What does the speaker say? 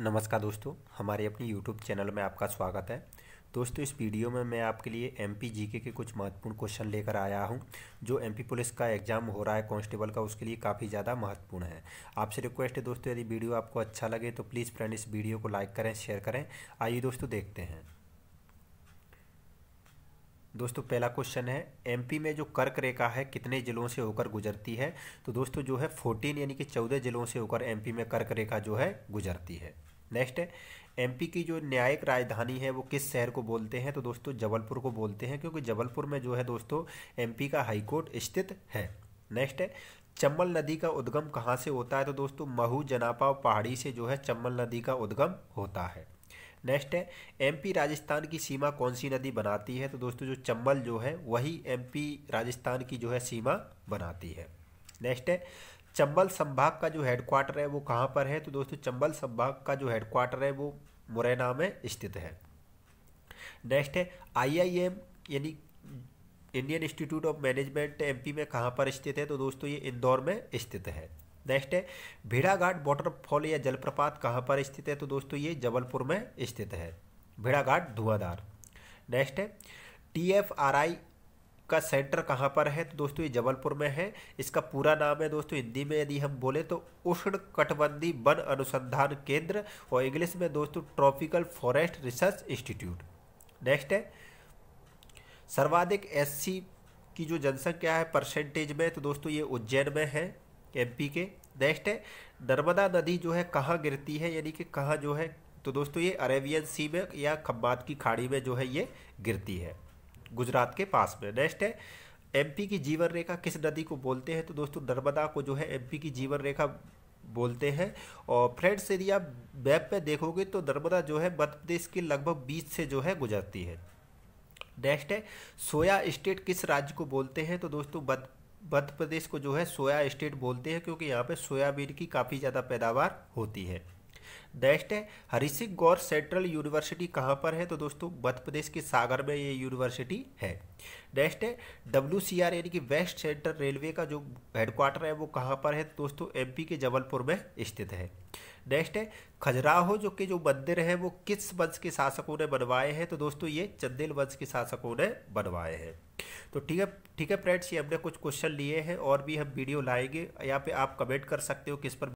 नमस्कार दोस्तों हमारे अपने यूट्यूब चैनल में आपका स्वागत है दोस्तों इस वीडियो में मैं आपके लिए एम पी जी के कुछ महत्वपूर्ण क्वेश्चन लेकर आया हूं जो एम पी पुलिस का एग्जाम हो रहा है कांस्टेबल का उसके लिए काफ़ी ज़्यादा महत्वपूर्ण है आपसे रिक्वेस्ट है दोस्तों यदि वीडियो आपको अच्छा लगे तो प्लीज़ फ्रेंड इस वीडियो को लाइक करें शेयर करें आइए दोस्तों देखते हैं दोस्तों पहला क्वेश्चन है एमपी में जो कर्क रेखा है कितने जिलों से होकर गुजरती है तो दोस्तों जो है फोर्टीन यानी कि चौदह जिलों से होकर एमपी में कर्क रेखा जो है गुजरती है नेक्स्ट है एमपी की जो न्यायिक राजधानी है वो किस शहर को बोलते हैं तो दोस्तों जबलपुर को बोलते हैं क्योंकि जबलपुर में जो है दोस्तों एमपी का हाईकोर्ट स्थित है नेक्स्ट है चम्बल नदी का उद्गम कहाँ से होता है तो दोस्तों महू जनापा पहाड़ी से जो है चम्बल नदी का उद्गम होता है नेक्स्ट है एमपी राजस्थान की सीमा कौन सी नदी बनाती है तो दोस्तों जो चम्बल जो है वही एमपी राजस्थान की जो है सीमा बनाती है नेक्स्ट है चंबल संभाग का जो हेडक्वार्टर है वो कहाँ पर है तो दोस्तों चंबल संभाग का जो हेडक्वार्टर है वो मुरैना में स्थित है नेक्स्ट है आईआईएम यानी Indian Institute of Management MP में कहाँ पर स्थित है तो दोस्तों ये इंदौर में स्थित है नेक्स्ट है भेड़ाघाट वाटरफॉल या जलप्रपात कहाँ पर स्थित है तो दोस्तों ये जबलपुर में स्थित है भेड़ाघाट धुआंधार नेक्स्ट है टी एफ आर आई का सेंटर कहाँ पर है तो दोस्तों ये जबलपुर में है इसका पूरा नाम है दोस्तों हिंदी में यदि हम बोले तो उष्ण कटबंदी वन अनुसंधान केंद्र और इंग्लिश में दोस्तों tropical forest research institute next है सर्वाधिक एस की जो जनसंख्या है परसेंटेज में तो दोस्तों ये उज्जैन में है एम के नेक्स्ट है नर्मदा नदी जो है कहाँ गिरती है यानी कि कहाँ जो है तो दोस्तों ये अरेबियन सी में या खम्बात की खाड़ी में जो है ये गिरती है गुजरात के पास में नेक्स्ट है एमपी की जीवन रेखा किस नदी को बोलते हैं तो दोस्तों नर्मदा को जो है एमपी की जीवन रेखा बोलते हैं और फ्रेंड्स यदि आप मैप में देखोगे तो नर्मदा जो है मध्य प्रदेश के लगभग बीच से जो है गुजरती है नेक्स्ट है सोया स्टेट किस राज्य को बोलते हैं तो दोस्तों मध्य प्रदेश को जो है सोया स्टेट बोलते हैं क्योंकि यहाँ पे सोयाबीन की काफ़ी ज़्यादा पैदावार होती है नेक्स्ट है हरिसिक गौर सेंट्रल यूनिवर्सिटी कहाँ पर है तो दोस्तों मध्य प्रदेश के सागर में ये यूनिवर्सिटी है नेक्स्ट है डब्ल्यू यानी कि वेस्ट सेंट्रल रेलवे का जो हेडक्वार्टर है वो कहाँ पर है तो दोस्तों एम के जबलपुर में स्थित है नेक्स्ट है खजुराहो जो के जो मंदिर है वो किस वंश के शासकों ने बनवाए हैं तो दोस्तों ये चंदेल वंश के शासकों ने बनवाए हैं तो ठीक है ठीक है फ्रेंड्स ये हमने कुछ क्वेश्चन लिए हैं और भी हम वीडियो लाएंगे यहाँ पे आप कमेंट कर सकते हो किस पर